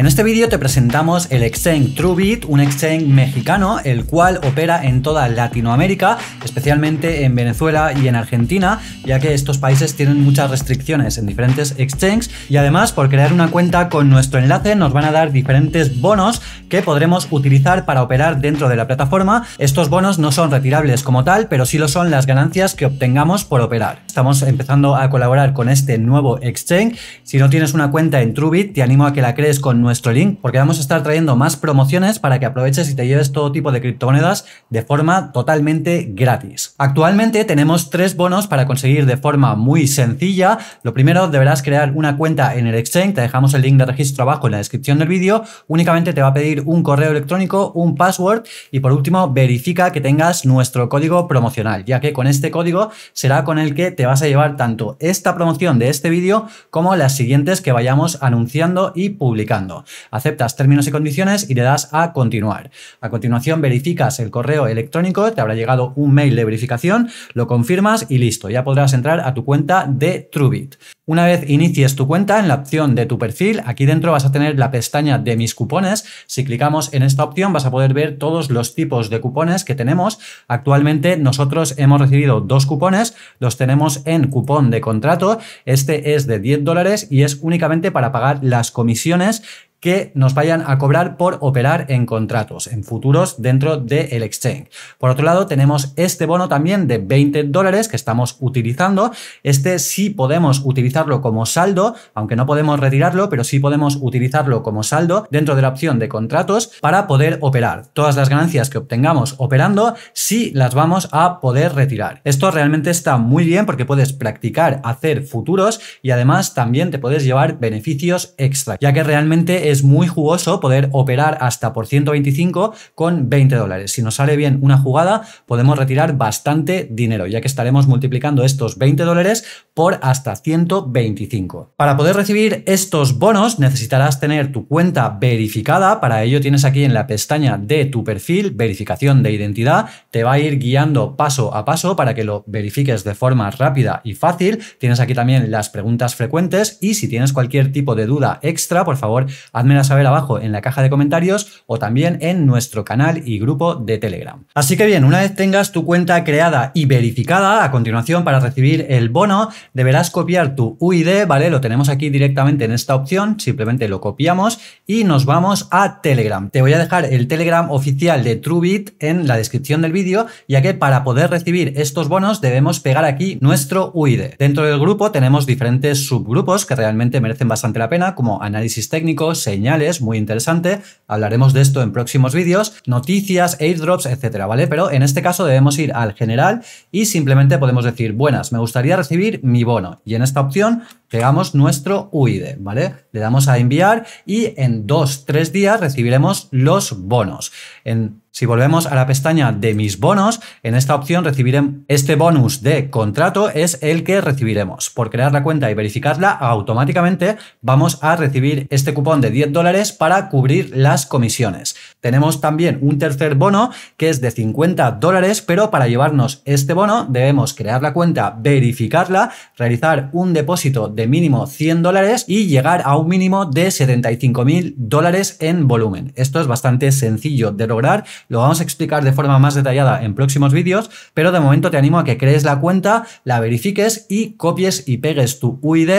En este vídeo te presentamos el exchange Truebit, un exchange mexicano, el cual opera en toda Latinoamérica, especialmente en Venezuela y en Argentina, ya que estos países tienen muchas restricciones en diferentes exchanges y además por crear una cuenta con nuestro enlace nos van a dar diferentes bonos que podremos utilizar para operar dentro de la plataforma. Estos bonos no son retirables como tal, pero sí lo son las ganancias que obtengamos por operar. Estamos empezando a colaborar con este nuevo exchange. Si no tienes una cuenta en Truebit, te animo a que la crees con nuestro nuestro link porque vamos a estar trayendo más promociones para que aproveches y te lleves todo tipo de criptomonedas de forma totalmente gratis. Actualmente tenemos tres bonos para conseguir de forma muy sencilla. Lo primero, deberás crear una cuenta en el exchange. Te dejamos el link de registro abajo en la descripción del vídeo. Únicamente te va a pedir un correo electrónico, un password y por último, verifica que tengas nuestro código promocional, ya que con este código será con el que te vas a llevar tanto esta promoción de este vídeo como las siguientes que vayamos anunciando y publicando. Aceptas términos y condiciones y le das a continuar. A continuación verificas el correo electrónico, te habrá llegado un mail de verificación, lo confirmas y listo, ya podrás entrar a tu cuenta de Trubit. Una vez inicies tu cuenta, en la opción de tu perfil, aquí dentro vas a tener la pestaña de mis cupones. Si clicamos en esta opción vas a poder ver todos los tipos de cupones que tenemos. Actualmente nosotros hemos recibido dos cupones, los tenemos en cupón de contrato. Este es de 10 dólares y es únicamente para pagar las comisiones que nos vayan a cobrar por operar en contratos, en futuros dentro del el exchange. Por otro lado, tenemos este bono también de 20 dólares que estamos utilizando. Este sí podemos utilizarlo como saldo, aunque no podemos retirarlo, pero sí podemos utilizarlo como saldo dentro de la opción de contratos para poder operar. Todas las ganancias que obtengamos operando, sí las vamos a poder retirar. Esto realmente está muy bien porque puedes practicar hacer futuros y además también te puedes llevar beneficios extra, ya que realmente es muy jugoso poder operar hasta por 125 con 20 dólares. Si nos sale bien una jugada, podemos retirar bastante dinero, ya que estaremos multiplicando estos 20 dólares por hasta 125. Para poder recibir estos bonos necesitarás tener tu cuenta verificada, para ello tienes aquí en la pestaña de tu perfil, verificación de identidad, te va a ir guiando paso a paso para que lo verifiques de forma rápida y fácil. Tienes aquí también las preguntas frecuentes y si tienes cualquier tipo de duda extra, por favor, házmela saber abajo en la caja de comentarios o también en nuestro canal y grupo de Telegram. Así que bien, una vez tengas tu cuenta creada y verificada, a continuación para recibir el bono deberás copiar tu UID, ¿vale? Lo tenemos aquí directamente en esta opción, simplemente lo copiamos y nos vamos a Telegram. Te voy a dejar el Telegram oficial de Truebit en la descripción del vídeo, ya que para poder recibir estos bonos debemos pegar aquí nuestro UID. Dentro del grupo tenemos diferentes subgrupos que realmente merecen bastante la pena, como análisis técnico, señales, muy interesante. Hablaremos de esto en próximos vídeos, noticias, airdrops, etcétera, ¿vale? Pero en este caso debemos ir al general y simplemente podemos decir, buenas, me gustaría recibir mi bono. Y en esta opción Pegamos nuestro UID, ¿vale? Le damos a enviar y en dos, tres días recibiremos los bonos. En, si volvemos a la pestaña de mis bonos, en esta opción recibiremos este bonus de contrato es el que recibiremos. Por crear la cuenta y verificarla, automáticamente vamos a recibir este cupón de 10 dólares para cubrir las comisiones. Tenemos también un tercer bono que es de 50 dólares, pero para llevarnos este bono debemos crear la cuenta, verificarla, realizar un depósito de mínimo 100 dólares y llegar a un mínimo de 75 mil dólares en volumen. Esto es bastante sencillo de lograr, lo vamos a explicar de forma más detallada en próximos vídeos, pero de momento te animo a que crees la cuenta, la verifiques y copies y pegues tu UID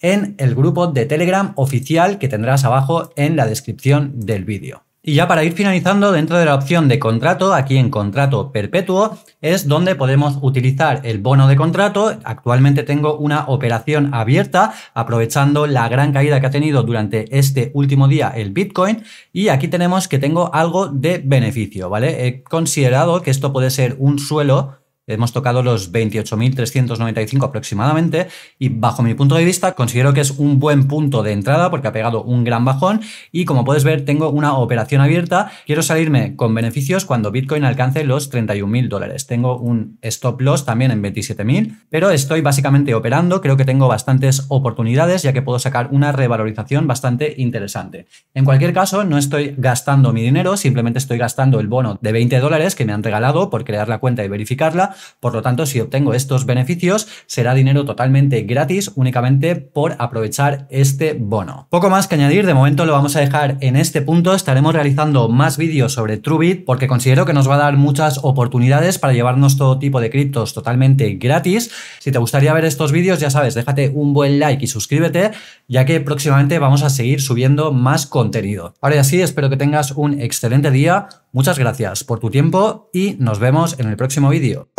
en el grupo de Telegram oficial que tendrás abajo en la descripción del vídeo. Y ya para ir finalizando, dentro de la opción de contrato, aquí en contrato perpetuo, es donde podemos utilizar el bono de contrato. Actualmente tengo una operación abierta, aprovechando la gran caída que ha tenido durante este último día el Bitcoin. Y aquí tenemos que tengo algo de beneficio, ¿vale? He considerado que esto puede ser un suelo Hemos tocado los 28.395 aproximadamente y bajo mi punto de vista considero que es un buen punto de entrada porque ha pegado un gran bajón y como puedes ver tengo una operación abierta. Quiero salirme con beneficios cuando Bitcoin alcance los 31.000 dólares. Tengo un stop loss también en 27.000, pero estoy básicamente operando. Creo que tengo bastantes oportunidades ya que puedo sacar una revalorización bastante interesante. En cualquier caso, no estoy gastando mi dinero, simplemente estoy gastando el bono de 20 dólares que me han regalado por crear la cuenta y verificarla por lo tanto, si obtengo estos beneficios, será dinero totalmente gratis únicamente por aprovechar este bono. Poco más que añadir, de momento lo vamos a dejar en este punto. Estaremos realizando más vídeos sobre Trubit porque considero que nos va a dar muchas oportunidades para llevarnos todo tipo de criptos totalmente gratis. Si te gustaría ver estos vídeos, ya sabes, déjate un buen like y suscríbete, ya que próximamente vamos a seguir subiendo más contenido. Ahora sí, espero que tengas un excelente día. Muchas gracias por tu tiempo y nos vemos en el próximo vídeo.